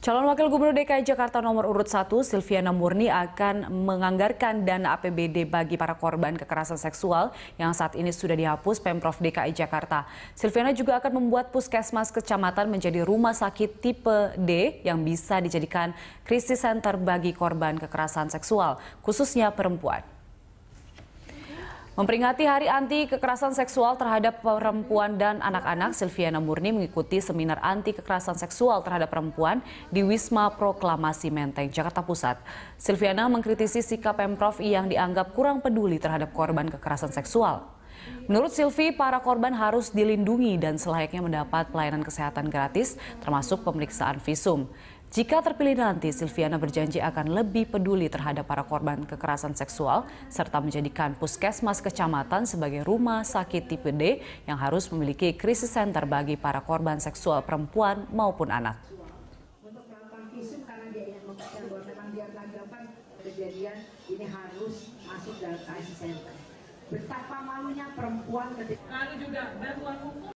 Calon Wakil Gubernur DKI Jakarta nomor urut 1 Silviana Murni akan menganggarkan dana APBD bagi para korban kekerasan seksual yang saat ini sudah dihapus Pemprov DKI Jakarta. Silviana juga akan membuat puskesmas kecamatan menjadi rumah sakit tipe D yang bisa dijadikan krisis center bagi korban kekerasan seksual, khususnya perempuan. Memperingati Hari Anti Kekerasan Seksual terhadap Perempuan dan Anak-anak, Silviana Murni mengikuti seminar anti kekerasan seksual terhadap perempuan di Wisma Proklamasi Menteng, Jakarta Pusat. Silviana mengkritisi sikap Pemprov yang dianggap kurang peduli terhadap korban kekerasan seksual. Menurut Silvi, para korban harus dilindungi dan selayaknya mendapat pelayanan kesehatan gratis, termasuk pemeriksaan visum. Jika terpilih nanti, Silviana berjanji akan lebih peduli terhadap para korban kekerasan seksual serta menjadikan puskesmas kecamatan sebagai rumah sakit tipe D yang harus memiliki krisis center bagi para korban seksual perempuan maupun anak. kejadian ini harus masuk dalam krisis center. Betapa malunya perempuan ketika lalu juga bantuan hukum